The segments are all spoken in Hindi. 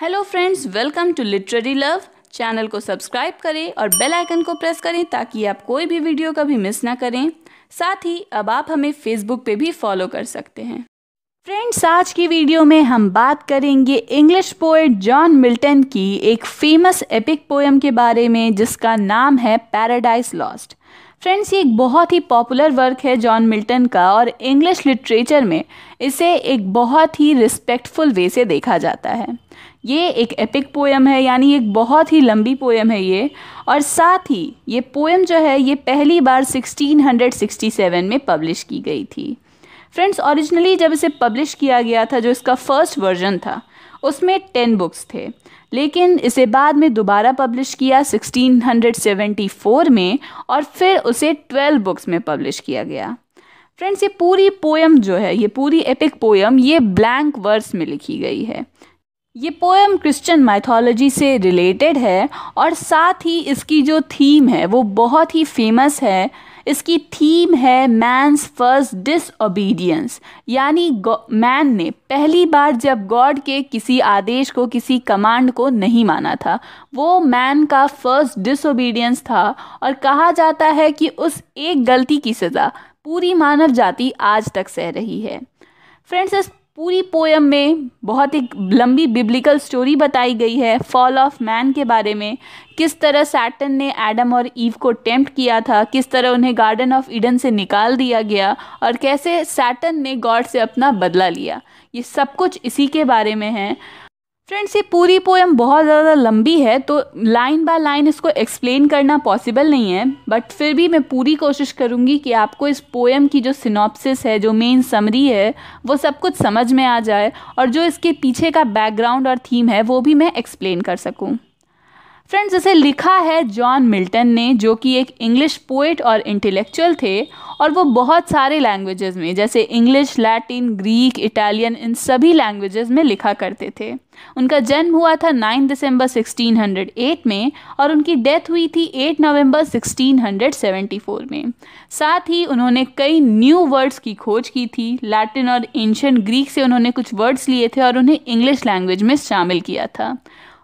hello friends welcome to literary love channel को सब्सक्राइब करें और बेल आइकन को प्रेस करें ताकि आप कोई भी वीडियो कभी मिस ना करें साथ ही अब आप हमें फेसबुक पे भी फॉलो कर सकते हैं फ्रेंड्स आज की वीडियो में हम बात करेंगे इंग्लिश पोएट जॉन मिल्टन की एक फेमस एपिक पोएम के बारे में जिसका नाम है पैराडाइज लॉस्ट फ्रेंड्स ये एक बहुत ही पॉपुलर वर्क है जॉन मिल्टन का और इंग्लिश लिटरेचर में इसे एक बहुत ही रिस्पेक्टफुल वे से देखा जाता है ये एक एपिक पोएम है यानी एक बहुत ही लंबी पोएम है ये और साथ ही ये पोएम जो है ये पहली बार 1667 में पब्लिश की गई थी फ्रेंड्स ओरिजिनली जब इसे पब्लिश किया गया था जो इसका फर्स्ट वर्जन था उसमें टेन बुक्स थे लेकिन इसे बाद में दोबारा पब्लिश किया 1674 में और फिर उसे 12 बुक्स में पब्लिश किया गया फ्रेंड्स ये पूरी पोएम जो है ये पूरी एपिक पोएम ये ब्लैंक वर्स में लिखी गई है ये पोएम क्रिश्चियन माइथोलॉजी से रिलेटेड है और साथ ही इसकी जो थीम है वो बहुत ही फेमस है इसकी थीम है मैंस फर्स्ट डिसओबीडियंस यानी मैन ने पहली बार जब गॉड के किसी आदेश को किसी कमांड को नहीं माना था वो मैन का फर्स्ट डिसओबीडियंस था और कहा जाता है कि उस एक गलती की सज़ा पूरी मानव जाति आज तक सह रही है फ्रेंड्स इस पूरी पोयम में बहुत ही लंबी बिब्लिकल स्टोरी बताई गई है फॉल ऑफ मैन के बारे में किस तरह सैटन ने एडम और ईव को टेम्प्ट किया था किस तरह उन्हें गार्डन ऑफ ईडन से निकाल दिया गया और कैसे सैटन ने गॉड से अपना बदला लिया ये सब कुछ इसी के बारे में है फ्रेंड्स ये पूरी पोएम बहुत ज़्यादा लंबी है तो लाइन बाय लाइन इसको एक्सप्लेन करना पॉसिबल नहीं है बट फिर भी मैं पूरी कोशिश करूँगी कि आपको इस पोएम की जो सिनॉप्सिस है जो मेन समरी है वो सब कुछ समझ में आ जाए और जो इसके पीछे का बैकग्राउंड और थीम है वो भी मैं एक्सप्लेन कर सकूँ फ्रेंड्स इसे लिखा है जॉन मिल्टन ने जो कि एक इंग्लिश पोइट और इंटेलेक्चुअल थे और वो बहुत सारे लैंग्वेजेस में जैसे इंग्लिश लैटिन ग्रीक इटालियन इन सभी लैंग्वेजेस में लिखा करते थे उनका जन्म हुआ था 9 दिसंबर 1608 में और उनकी डेथ हुई थी 8 नवंबर 1674 में साथ ही उन्होंने कई न्यू वर्ड्स की खोज की थी लैटिन और एंशंट ग्रीक से उन्होंने कुछ वर्ड्स लिए थे और उन्हें इंग्लिश लैंग्वेज में शामिल किया था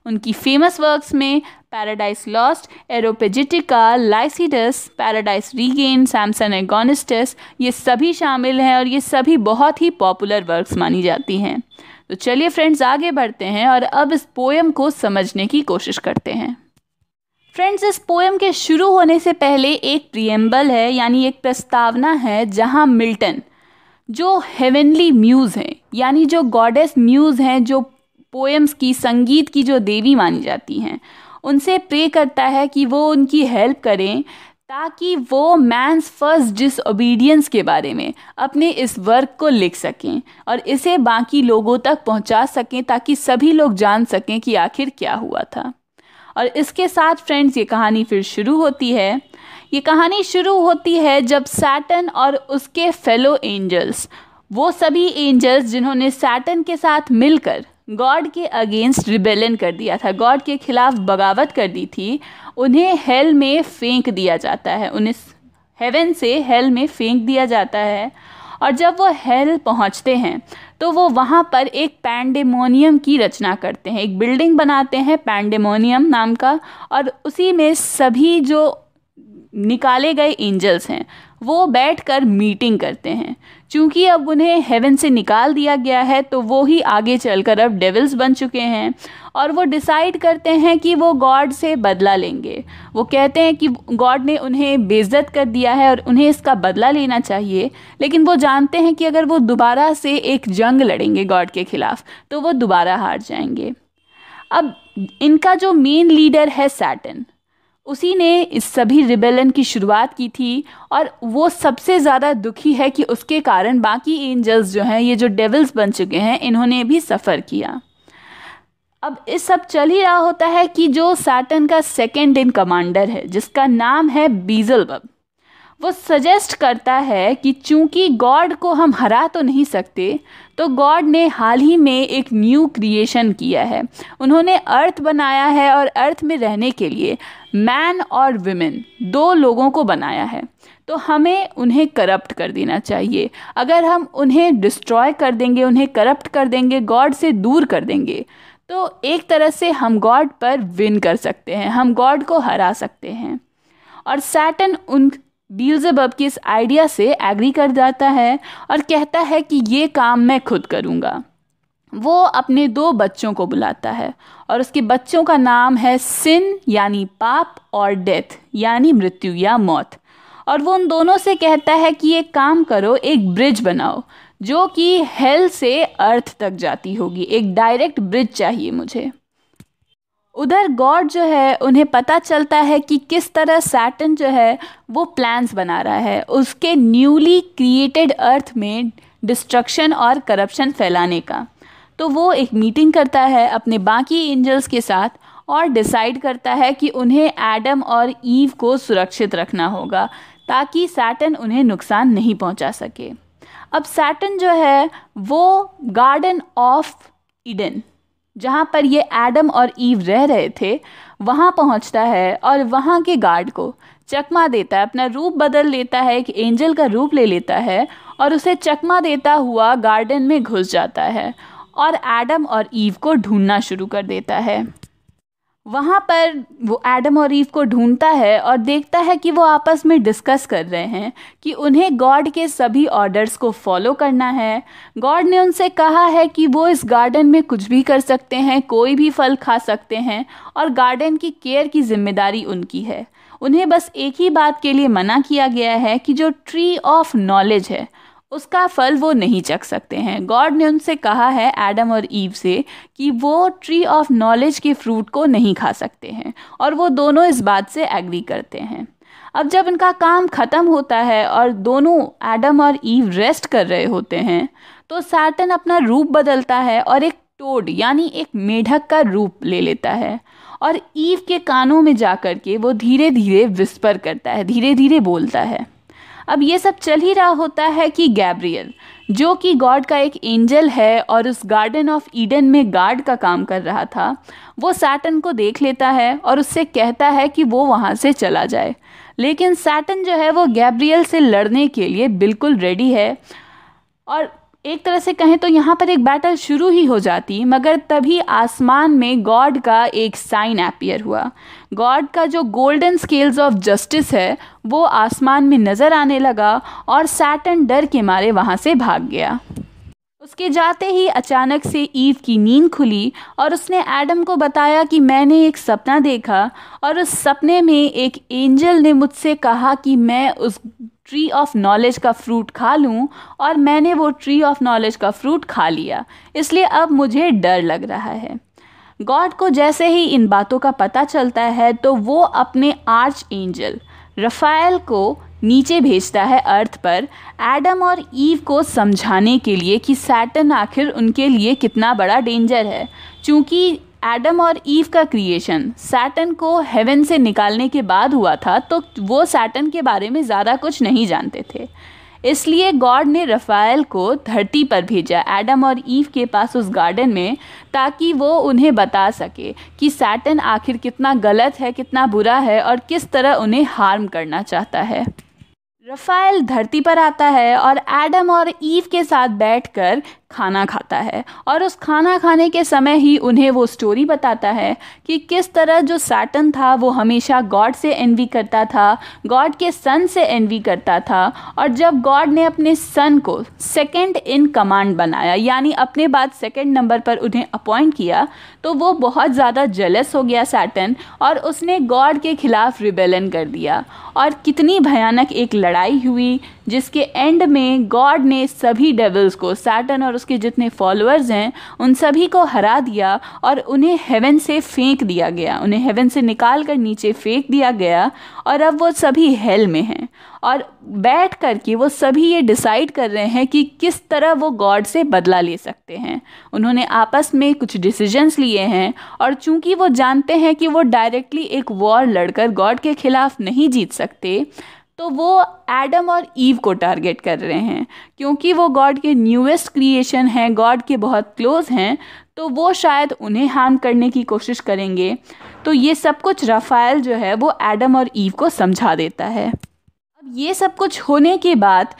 उनकी फेमस वर्क्स में Paradise Lost Areopagitica Lycidas Paradise Regain Samson Agonistes ये सभी शामिल हैं और ये सभी बहुत ही पॉपुलर वर्क्स मानी जाती हैं तो चलिए फ्रेंड्स आगे बढ़ते हैं और अब इस पोएम को समझने की कोशिश करते हैं फ्रेंड्स इस पोएम के शुरू होने से पहले एक प्रियम्बल है यानी एक प्रस्तावना है जहाँ मिल्टन जो हेवनली म्यूज़ हैं यानी जो गॉडेस म्यूज़ हैं जो पोएम्स की संगीत की जो देवी मानी जाती हैं उनसे प्रे करता है कि वो उनकी हेल्प करें ताकि वो मैंस फर्स्ट डिसओबीडियंस के बारे में अपने इस वर्क को लिख सकें और इसे बाकी लोगों तक पहुंचा सकें ताकि सभी लोग जान सकें कि आखिर क्या हुआ था और इसके साथ फ्रेंड्स ये कहानी फिर शुरू होती है ये कहानी शुरू होती है जब सैटन और उसके फेलो एंजल्स वो सभी एंजल्स जिन्होंने सैटन के साथ मिलकर गॉड के अगेंस्ट रिबेलन कर दिया था गॉड के खिलाफ बगावत कर दी थी उन्हें हेल में फेंक दिया जाता है उन्हें हेवन से हेल में फेंक दिया जाता है और जब वो हेल पहुंचते हैं तो वो वहाँ पर एक पैंडेमोनियम की रचना करते हैं एक बिल्डिंग बनाते हैं पैंडेमोनियम नाम का और उसी में सभी जो निकाले गए एंजल्स हैं वो बैठकर मीटिंग करते हैं चूंकि अब उन्हें हेवन से निकाल दिया गया है तो वो ही आगे चलकर अब डेविल्स बन चुके हैं और वो डिसाइड करते हैं कि वो गॉड से बदला लेंगे वो कहते हैं कि गॉड ने उन्हें बेइज्जत कर दिया है और उन्हें इसका बदला लेना चाहिए लेकिन वो जानते हैं कि अगर वो दोबारा से एक जंग लड़ेंगे गॉड के खिलाफ तो वो दोबारा हार जाएंगे अब इनका जो मेन लीडर है सैटन उसी ने इस सभी रिबेलन की शुरुआत की थी और वो सबसे ज़्यादा दुखी है कि उसके कारण बाकी एंजल्स जो हैं ये जो डेविल्स बन चुके हैं इन्होंने भी सफ़र किया अब इस सब चल ही रहा होता है कि जो सैटन का सेकेंड इन कमांडर है जिसका नाम है बीजल बब वो सजेस्ट करता है कि चूंकि गॉड को हम हरा तो नहीं सकते तो गॉड ने हाल ही में एक न्यू क्रिएशन किया है उन्होंने अर्थ बनाया है और अर्थ में रहने के लिए मैन और विमेन दो लोगों को बनाया है तो हमें उन्हें करप्ट कर देना चाहिए अगर हम उन्हें डिस्ट्रॉय कर देंगे उन्हें करप्ट कर देंगे गॉड से दूर कर देंगे तो एक तरह से हम गॉड पर विन कर सकते हैं हम गॉड को हरा सकते हैं और सैटन उन बीलजब के इस आइडिया से एग्री कर जाता है और कहता है कि ये काम मैं खुद करूँगा वो अपने दो बच्चों को बुलाता है और उसके बच्चों का नाम है सिन यानी पाप और डेथ यानी मृत्यु या मौत और वो उन दोनों से कहता है कि एक काम करो एक ब्रिज बनाओ जो कि हेल से अर्थ तक जाती होगी एक डायरेक्ट ब्रिज चाहिए मुझे उधर गॉड जो है उन्हें पता चलता है कि किस तरह सैटन जो है वो प्लान्स बना रहा है उसके न्यूली क्रिएटेड अर्थ में डिस्ट्रक्शन और करप्शन फैलाने का तो वो एक मीटिंग करता है अपने बाकी एंजल्स के साथ और डिसाइड करता है कि उन्हें एडम और ईव को सुरक्षित रखना होगा ताकि सैटन उन्हें नुकसान नहीं पहुंचा सके अब सैटन जो है वो गार्डन ऑफ ईडन जहाँ पर ये एडम और ईव रह रहे थे वहाँ पहुँचता है और वहाँ के गार्ड को चकमा देता है अपना रूप बदल लेता है एक एंजल का रूप ले लेता है और उसे चकमा देता हुआ गार्डन में घुस जाता है और एडम और ईव को ढूंढना शुरू कर देता है वहाँ पर वो एडम और ईव को ढूंढता है और देखता है कि वो आपस में डिस्कस कर रहे हैं कि उन्हें गॉड के सभी ऑर्डर्स को फॉलो करना है गॉड ने उनसे कहा है कि वो इस गार्डन में कुछ भी कर सकते हैं कोई भी फल खा सकते हैं और गार्डन की केयर की जिम्मेदारी उनकी है उन्हें बस एक ही बात के लिए मना किया गया है कि जो ट्री ऑफ नॉलेज है उसका फल वो नहीं चख सकते हैं गॉड ने उनसे कहा है एडम और ईव से कि वो ट्री ऑफ नॉलेज के फ्रूट को नहीं खा सकते हैं और वो दोनों इस बात से एग्री करते हैं अब जब इनका काम ख़त्म होता है और दोनों एडम और ईव रेस्ट कर रहे होते हैं तो सैटन अपना रूप बदलता है और एक टोड यानी एक मेढक का रूप ले लेता है और ईव के कानों में जाकर के वो धीरे धीरे विस्पर करता है धीरे धीरे बोलता है अब ये सब चल ही रहा होता है कि गैब्रियल जो कि गॉड का एक एंजल है और उस गार्डन ऑफ ईडन में गार्ड का काम कर रहा था वो सैटन को देख लेता है और उससे कहता है कि वो वहाँ से चला जाए लेकिन सैटन जो है वो गैब्रियल से लड़ने के लिए बिल्कुल रेडी है और एक तरह से कहें तो यहाँ पर एक बैटल शुरू ही हो जाती मगर तभी आसमान में गॉड का एक साइन अपियर हुआ गॉड का जो गोल्डन स्केल्स ऑफ जस्टिस है वो आसमान में नज़र आने लगा और सैटन डर के मारे वहाँ से भाग गया उसके जाते ही अचानक से ईव की नींद खुली और उसने एडम को बताया कि मैंने एक सपना देखा और उस सपने में एक एंजल ने मुझसे कहा कि मैं उस ट्री ऑफ नॉलेज का फ्रूट खा लूँ और मैंने वो ट्री ऑफ नॉलेज का फ्रूट खा लिया इसलिए अब मुझे डर लग रहा है गॉड को जैसे ही इन बातों का पता चलता है तो वो अपने आर्च एंजल रफ़ाइल को नीचे भेजता है अर्थ पर एडम और ईव को समझाने के लिए कि सैटन आखिर उनके लिए कितना बड़ा डेंजर है क्योंकि एडम और ईव का क्रिएशन सैटन को हेवन से निकालने के बाद हुआ था तो वो सैटन के बारे में ज़्यादा कुछ नहीं जानते थे इसलिए गॉड ने रफ़ाइल को धरती पर भेजा एडम और ईव के पास उस गार्डन में ताकि वो उन्हें बता सके कि सैटन आखिर कितना गलत है कितना बुरा है और किस तरह उन्हें हार्म करना चाहता है रफ़ाइल धरती पर आता है और एडम और ईव के साथ बैठकर खाना खाता है और उस खाना खाने के समय ही उन्हें वो स्टोरी बताता है कि किस तरह जो सैटन था वो हमेशा गॉड से एनवी करता था गॉड के सन से एनवी करता था और जब गॉड ने अपने सन को सेकंड इन कमांड बनाया यानी अपने बाद सेकंड नंबर पर उन्हें अपॉइंट किया तो वो बहुत ज़्यादा जेलस हो गया सैटन और उसने गॉड के खिलाफ रिबेलन कर दिया और कितनी भयानक एक लड़ाई हुई जिसके एंड में गॉड ने सभी डेवल्स को सैटन और उसके जितने फॉलोअर्स हैं उन सभी को हरा दिया और उन्हें हेवन से फेंक दिया गया उन्हें हेवन से निकाल कर नीचे फेंक दिया गया और अब वो सभी हेल में हैं और बैठ कर के वो सभी ये डिसाइड कर रहे हैं कि किस तरह वो गॉड से बदला ले सकते हैं उन्होंने आपस में कुछ डिसीजंस लिए हैं और चूंकि वो जानते हैं कि वो डायरेक्टली एक वॉर लड़कर गॉड के खिलाफ नहीं जीत सकते तो वो एडम और ईव को टारगेट कर रहे हैं क्योंकि वो गॉड के न्यूएस्ट क्रिएशन हैं गॉड के बहुत क्लोज हैं तो वो शायद उन्हें हार्म करने की कोशिश करेंगे तो ये सब कुछ रफाइल जो है वो एडम और ईव को समझा देता है अब ये सब कुछ होने के बाद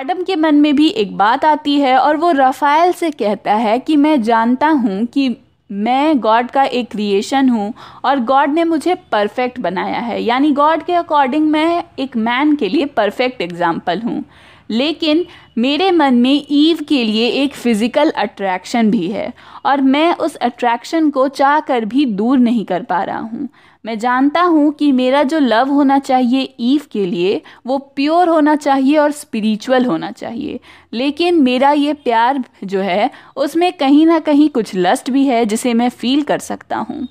एडम के मन में भी एक बात आती है और वो रफाइल से कहता है कि मैं जानता हूँ कि मैं गॉड का एक क्रिएशन हूँ और गॉड ने मुझे परफेक्ट बनाया है यानी गॉड के अकॉर्डिंग मैं एक मैन के लिए परफेक्ट एग्जाम्पल हूँ लेकिन मेरे मन में ईव के लिए एक फ़िज़िकल अट्रैक्शन भी है और मैं उस अट्रैक्शन को चाह कर भी दूर नहीं कर पा रहा हूँ मैं जानता हूँ कि मेरा जो लव होना चाहिए ईव के लिए वो प्योर होना चाहिए और स्पिरिचुअल होना चाहिए लेकिन मेरा ये प्यार जो है उसमें कहीं ना कहीं कुछ लस्ट भी है जिसे मैं फील कर सकता हूँ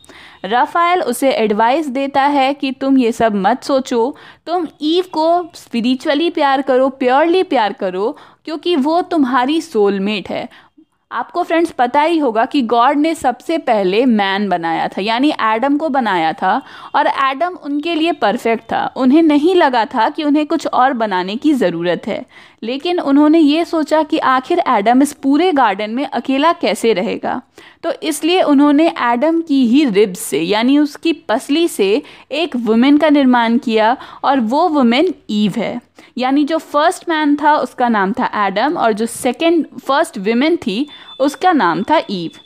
राफ़ाइल उसे एडवाइस देता है कि तुम ये सब मत सोचो तुम ईव को स्पिरिचुअली प्यार करो प्योरली प्यार करो क्योंकि वो तुम्हारी सोलमेट है आपको फ्रेंड्स पता ही होगा कि गॉड ने सबसे पहले मैन बनाया था यानी एडम को बनाया था और एडम उनके लिए परफेक्ट था उन्हें नहीं लगा था कि उन्हें कुछ और बनाने की ज़रूरत है लेकिन उन्होंने ये सोचा कि आखिर एडम इस पूरे गार्डन में अकेला कैसे रहेगा तो इसलिए उन्होंने एडम की ही रिब्स से यानी उसकी पसली से एक वुमेन का निर्माण किया और वो वुमेन ईव है यानी जो फर्स्ट मैन था उसका नाम था एडम और जो सेकेंड फर्स्ट विमेन थी उसका नाम था ईव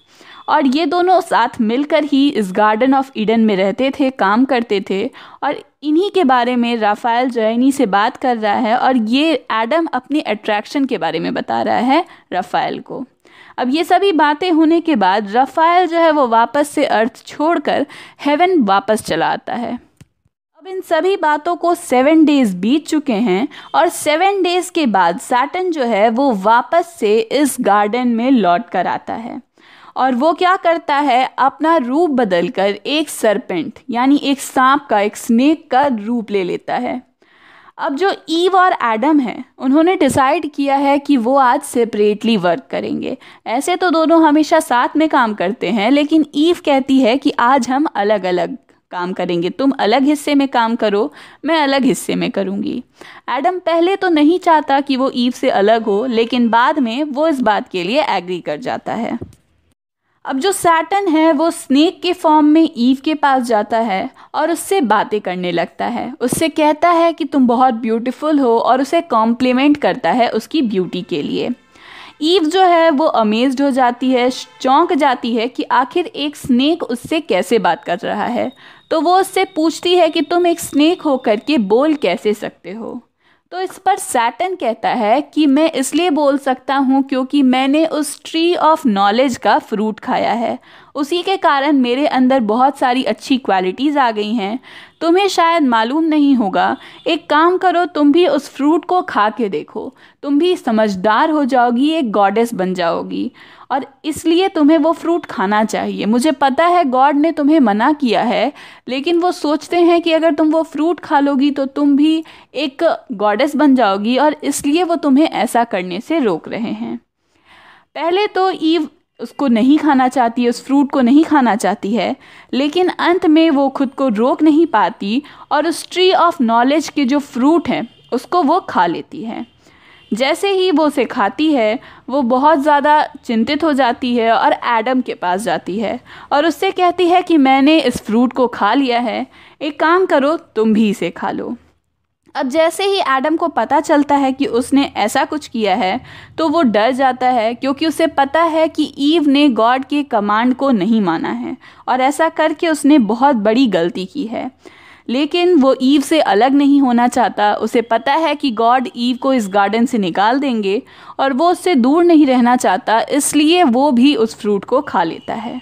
और ये दोनों साथ मिलकर ही इस गार्डन ऑफ ईडन में रहते थे काम करते थे और इन्हीं के बारे में राफ़ाइल जैनी से बात कर रहा है और ये एडम अपने अट्रैक्शन के बारे में बता रहा है राफ़ाइल को अब ये सभी बातें होने के बाद रफ़ाइल जो है वो वापस से अर्थ छोड़कर हेवन वापस चला आता है अब इन सभी बातों को सेवन डेज बीत चुके हैं और सेवन डेज के बाद सैटन जो है वो वापस से इस गार्डन में लौट कर आता है और वो क्या करता है अपना रूप बदलकर एक सरपेंट यानी एक सांप का एक स्नेक का रूप ले लेता है अब जो ईव और एडम है उन्होंने डिसाइड किया है कि वो आज सेपरेटली वर्क करेंगे ऐसे तो दोनों हमेशा साथ में काम करते हैं लेकिन ईव कहती है कि आज हम अलग अलग काम करेंगे तुम अलग हिस्से में काम करो मैं अलग हिस्से में करूँगी एडम पहले तो नहीं चाहता कि वो ईव से अलग हो लेकिन बाद में वो इस बात के लिए एग्री कर जाता है अब जो सैटन है वो स्नेक के फॉर्म में ईव के पास जाता है और उससे बातें करने लगता है उससे कहता है कि तुम बहुत ब्यूटीफुल हो और उसे कॉम्प्लीमेंट करता है उसकी ब्यूटी के लिए ईव जो है वो अमेज्ड हो जाती है चौंक जाती है कि आखिर एक स्नेक उससे कैसे बात कर रहा है तो वो उससे पूछती है कि तुम एक स्नेक होकर के बोल कैसे सकते हो तो इस पर सैटन कहता है कि मैं इसलिए बोल सकता हूँ क्योंकि मैंने उस ट्री ऑफ नॉलेज का फ्रूट खाया है उसी के कारण मेरे अंदर बहुत सारी अच्छी क्वालिटीज़ आ गई हैं तुम्हें शायद मालूम नहीं होगा एक काम करो तुम भी उस फ्रूट को खा के देखो तुम भी समझदार हो जाओगी एक गॉडेस बन जाओगी और इसलिए तुम्हें वो फ्रूट खाना चाहिए मुझे पता है गॉड ने तुम्हें मना किया है लेकिन वो सोचते हैं कि अगर तुम वो फ्रूट खा लोगी तो तुम भी एक गॉडेस बन जाओगी और इसलिए वो तुम्हें ऐसा करने से रोक रहे हैं पहले तो ईव उसको नहीं खाना चाहती है उस फ्रूट को नहीं खाना चाहती है लेकिन अंत में वो खुद को रोक नहीं पाती और उस ट्री ऑफ नॉलेज के जो फ्रूट हैं उसको वो खा लेती है जैसे ही वो उसे खाती है वो बहुत ज़्यादा चिंतित हो जाती है और एडम के पास जाती है और उससे कहती है कि मैंने इस फ्रूट को खा लिया है एक काम करो तुम भी इसे खा लो अब जैसे ही एडम को पता चलता है कि उसने ऐसा कुछ किया है तो वो डर जाता है क्योंकि उसे पता है कि ईव ने गॉड के कमांड को नहीं माना है और ऐसा करके उसने बहुत बड़ी गलती की है लेकिन वो ईव से अलग नहीं होना चाहता उसे पता है कि गॉड ईव को इस गार्डन से निकाल देंगे और वो उससे दूर नहीं रहना चाहता इसलिए वो भी उस फ्रूट को खा लेता है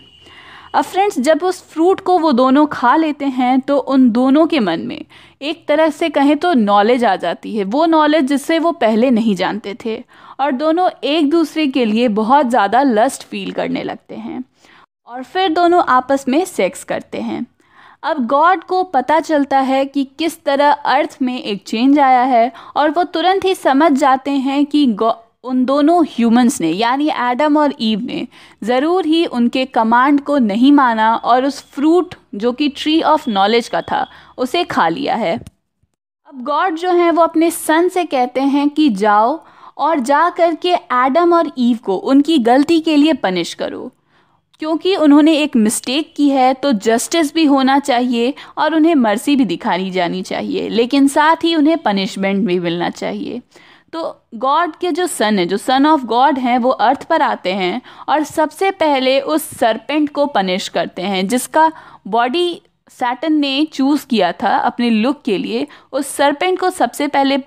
अब फ्रेंड्स जब उस फ्रूट को वो दोनों खा लेते हैं तो उन दोनों के मन में एक तरह से कहें तो नॉलेज आ जाती है वो नॉलेज जिससे वो पहले नहीं जानते थे और दोनों एक दूसरे के लिए बहुत ज़्यादा लस्ट फील करने लगते हैं और फिर दोनों आपस में सेक्स करते हैं अब गॉड को पता चलता है कि किस तरह अर्थ में एक चेंज आया है और वो तुरंत ही समझ जाते हैं कि उन दोनों ह्यूमंस ने यानी एडम और ईव ने ज़रूर ही उनके कमांड को नहीं माना और उस फ्रूट जो कि ट्री ऑफ नॉलेज का था उसे खा लिया है अब गॉड जो हैं वो अपने सन से कहते हैं कि जाओ और जा कर के एडम और ईव को उनकी गलती के लिए पनिश करो क्योंकि उन्होंने एक मिस्टेक की है तो जस्टिस भी होना चाहिए और उन्हें मर्सी भी दिखाई जानी चाहिए लेकिन साथ ही उन्हें पनिशमेंट भी मिलना चाहिए तो गॉड के जो सन है जो सन ऑफ गॉड हैं वो अर्थ पर आते हैं और सबसे पहले उस सरपेंट को पनिश करते हैं जिसका बॉडी सैटन ने चूज़ किया था अपने लुक के लिए उस सरपेंट को सबसे पहले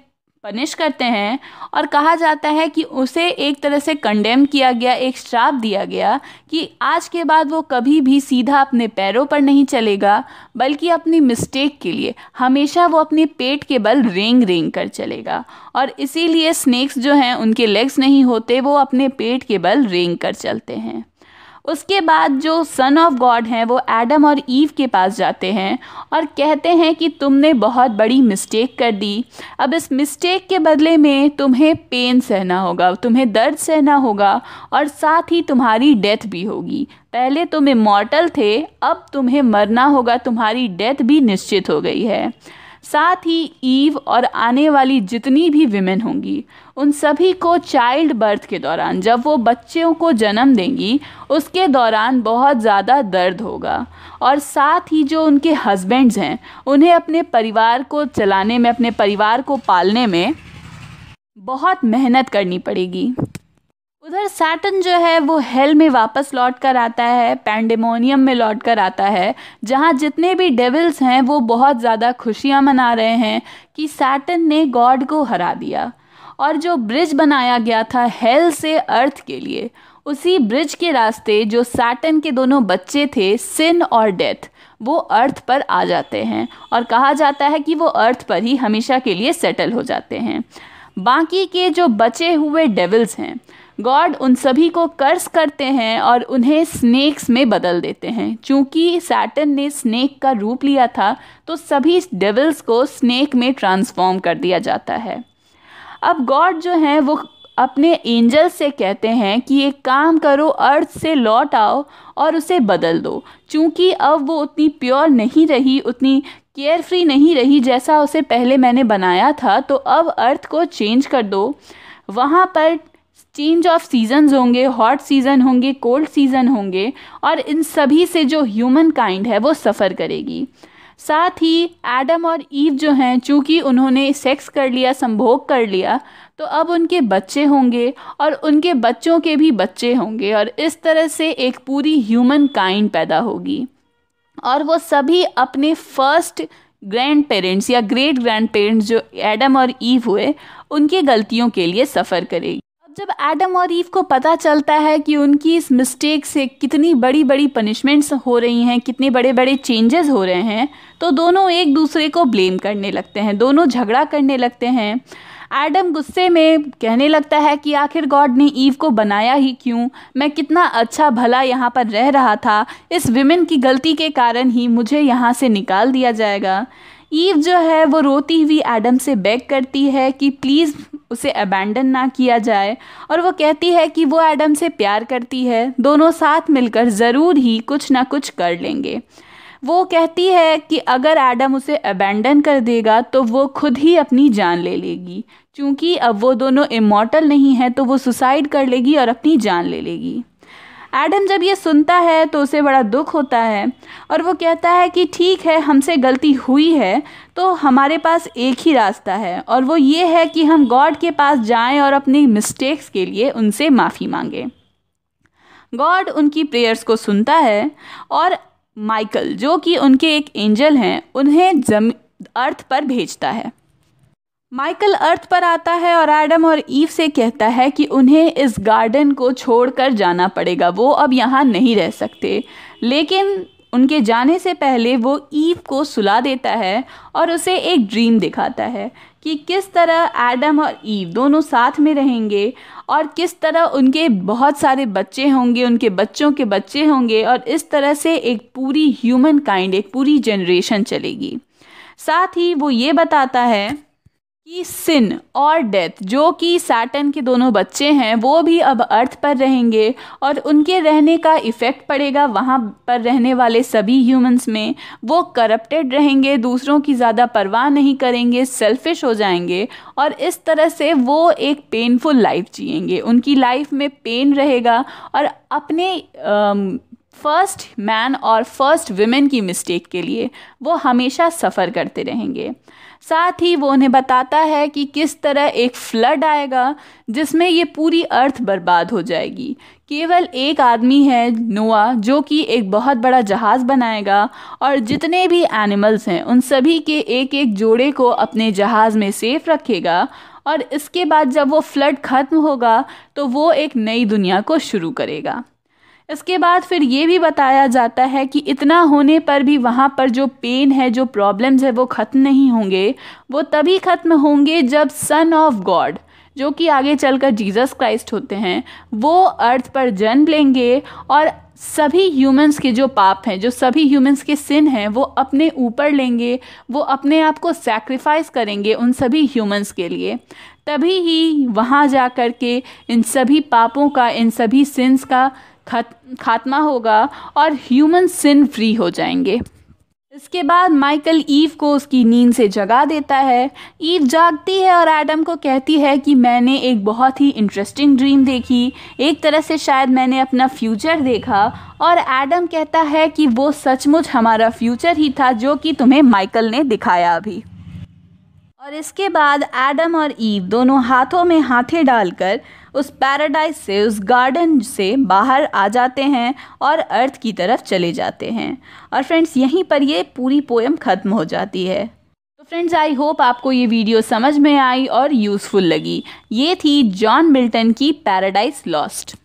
पनिश करते हैं और कहा जाता है कि उसे एक तरह से कंडेम किया गया एक श्राप दिया गया कि आज के बाद वो कभी भी सीधा अपने पैरों पर नहीं चलेगा बल्कि अपनी मिस्टेक के लिए हमेशा वो अपने पेट के बल रेंग रेंग कर चलेगा और इसीलिए स्नेक्स जो हैं उनके लेग्स नहीं होते वो अपने पेट के बल रेंग कर चलते हैं उसके बाद जो सन ऑफ गॉड हैं वो एडम और ईव के पास जाते हैं और कहते हैं कि तुमने बहुत बड़ी मिस्टेक कर दी अब इस मिस्टेक के बदले में तुम्हें पेन सहना होगा तुम्हें दर्द सहना होगा और साथ ही तुम्हारी डेथ भी होगी पहले तुम इमॉर्टल थे अब तुम्हें मरना होगा तुम्हारी डेथ भी निश्चित हो गई है साथ ही ईव और आने वाली जितनी भी विमेन होंगी उन सभी को चाइल्ड बर्थ के दौरान जब वो बच्चों को जन्म देंगी उसके दौरान बहुत ज़्यादा दर्द होगा और साथ ही जो उनके हस्बैंड्स हैं उन्हें अपने परिवार को चलाने में अपने परिवार को पालने में बहुत मेहनत करनी पड़ेगी उधर सैटन जो है वो हेल में वापस लौट कर आता है पैंडेमोनियम में लौट कर आता है जहाँ जितने भी डेविल्स हैं वो बहुत ज़्यादा खुशियाँ मना रहे हैं कि सैटन ने गॉड को हरा दिया और जो ब्रिज बनाया गया था हेल से अर्थ के लिए उसी ब्रिज के रास्ते जो सैटन के दोनों बच्चे थे सिन और डेथ वो अर्थ पर आ जाते हैं और कहा जाता है कि वो अर्थ पर ही हमेशा के लिए सेटल हो जाते हैं बाकी के जो बचे हुए डेविल्स हैं गॉड उन सभी को कर्स करते हैं और उन्हें स्नेक्स में बदल देते हैं चूँकि सैटन ने स्नेक का रूप लिया था तो सभी डेविल्स को स्नेक में ट्रांसफॉर्म कर दिया जाता है अब गॉड जो हैं वो अपने एंजल से कहते हैं कि एक काम करो अर्थ से लौट आओ और उसे बदल दो क्योंकि अब वो उतनी प्योर नहीं रही उतनी केयर फ्री नहीं रही जैसा उसे पहले मैंने बनाया था तो अब अर्थ को चेंज कर दो वहाँ पर चेंज ऑफ सीजन्स होंगे हॉट सीज़न होंगे कोल्ड सीज़न होंगे और इन सभी से जो ह्यूमन काइंड है वो सफ़र करेगी साथ ही एडम और ईव जो हैं चूँकि उन्होंने सेक्स कर लिया संभोग कर लिया तो अब उनके बच्चे होंगे और उनके बच्चों के भी बच्चे होंगे और इस तरह से एक पूरी ह्यूमन काइंड पैदा होगी और वो सभी अपने फर्स्ट ग्रैंड पेरेंट्स या ग्रेट ग्रैंड पेरेंट्स जो एडम और ईव हुए उनकी गलतियों के लिए सफ़र करेगी जब एडम और ईव को पता चलता है कि उनकी इस मिस्टेक से कितनी बड़ी बड़ी पनिशमेंट्स हो रही हैं कितने बड़े बड़े चेंजेस हो रहे हैं तो दोनों एक दूसरे को ब्लेम करने लगते हैं दोनों झगड़ा करने लगते हैं एडम गुस्से में कहने लगता है कि आखिर गॉड ने ईव को बनाया ही क्यों मैं कितना अच्छा भला यहाँ पर रह रहा था इस विमेन की गलती के कारण ही मुझे यहाँ से निकाल दिया जाएगा ईव जो है वो रोती हुई एडम से बैग करती है कि प्लीज़ उसे अबैंडन ना किया जाए और वो कहती है कि वो एडम से प्यार करती है दोनों साथ मिलकर ज़रूर ही कुछ ना कुछ कर लेंगे वो कहती है कि अगर एडम उसे अबैंडन कर देगा तो वो खुद ही अपनी जान ले लेगी क्योंकि अब वो दोनों इमोटल नहीं हैं तो वो सुसाइड कर लेगी और अपनी जान ले लेगी एडम जब ये सुनता है तो उसे बड़ा दुख होता है और वो कहता है कि ठीक है हमसे गलती हुई है तो हमारे पास एक ही रास्ता है और वो ये है कि हम गॉड के पास जाएं और अपनी मिस्टेक्स के लिए उनसे माफ़ी मांगें गॉड उनकी प्रेयर्स को सुनता है और माइकल जो कि उनके एक एंजल हैं उन्हें जम अर्थ पर भेजता है माइकल अर्थ पर आता है और एडम और ईव से कहता है कि उन्हें इस गार्डन को छोड़कर जाना पड़ेगा वो अब यहाँ नहीं रह सकते लेकिन उनके जाने से पहले वो ईव को सुला देता है और उसे एक ड्रीम दिखाता है कि किस तरह एडम और ईव दोनों साथ में रहेंगे और किस तरह उनके बहुत सारे बच्चे होंगे उनके बच्चों के बच्चे होंगे और इस तरह से एक पूरी ह्यूमन काइंड एक पूरी जनरेशन चलेगी साथ ही वो ये बताता है कि सिन और डेथ जो कि सैटन के दोनों बच्चे हैं वो भी अब अर्थ पर रहेंगे और उनके रहने का इफ़ेक्ट पड़ेगा वहाँ पर रहने वाले सभी ह्यूमंस में वो करप्टेड रहेंगे दूसरों की ज़्यादा परवाह नहीं करेंगे सेल्फिश हो जाएंगे और इस तरह से वो एक पेनफुल लाइफ जिएंगे उनकी लाइफ में पेन रहेगा और अपने आम, फर्स्ट मैन और फर्स्ट वुमेन की मिस्टेक के लिए वो हमेशा सफ़र करते रहेंगे साथ ही वो उन्हें बताता है कि किस तरह एक फ्लड आएगा जिसमें ये पूरी अर्थ बर्बाद हो जाएगी केवल एक आदमी है नोआ जो कि एक बहुत बड़ा जहाज़ बनाएगा और जितने भी एनिमल्स हैं उन सभी के एक एक जोड़े को अपने जहाज़ में सेफ रखेगा और इसके बाद जब वो फ्लड ख़त्म होगा तो वो एक नई दुनिया को शुरू करेगा इसके बाद फिर ये भी बताया जाता है कि इतना होने पर भी वहाँ पर जो पेन है जो प्रॉब्लम्स है वो ख़त्म नहीं होंगे वो तभी ख़त्म होंगे जब सन ऑफ गॉड जो कि आगे चलकर जीसस क्राइस्ट होते हैं वो अर्थ पर जन्म लेंगे और सभी ह्यूमंस के जो पाप हैं जो सभी ह्यूमंस के सिन हैं वो अपने ऊपर लेंगे वो अपने आप को सैक्रिफाइस करेंगे उन सभी ह्यूमंस के लिए तभी ही वहाँ जा कर के इन सभी पापों का इन सभी सिंस का खात्मा होगा और ह्यूमन सिन फ्री हो जाएंगे इसके बाद माइकल ईव को उसकी नींद से जगा देता है ईव जागती है और एडम को कहती है कि मैंने एक बहुत ही इंटरेस्टिंग ड्रीम देखी एक तरह से शायद मैंने अपना फ्यूचर देखा और एडम कहता है कि वो सचमुच हमारा फ्यूचर ही था जो कि तुम्हें माइकल ने दिखाया अभी और इसके बाद एडम और ईव दोनों हाथों में हाथे डालकर उस पैराडाइज से उस गार्डन से बाहर आ जाते हैं और अर्थ की तरफ चले जाते हैं और फ्रेंड्स यहीं पर ये पूरी पोएम ख़त्म हो जाती है तो फ्रेंड्स आई होप आपको ये वीडियो समझ में आई और यूज़फुल लगी ये थी जॉन मिल्टन की पैराडाइज लॉस्ट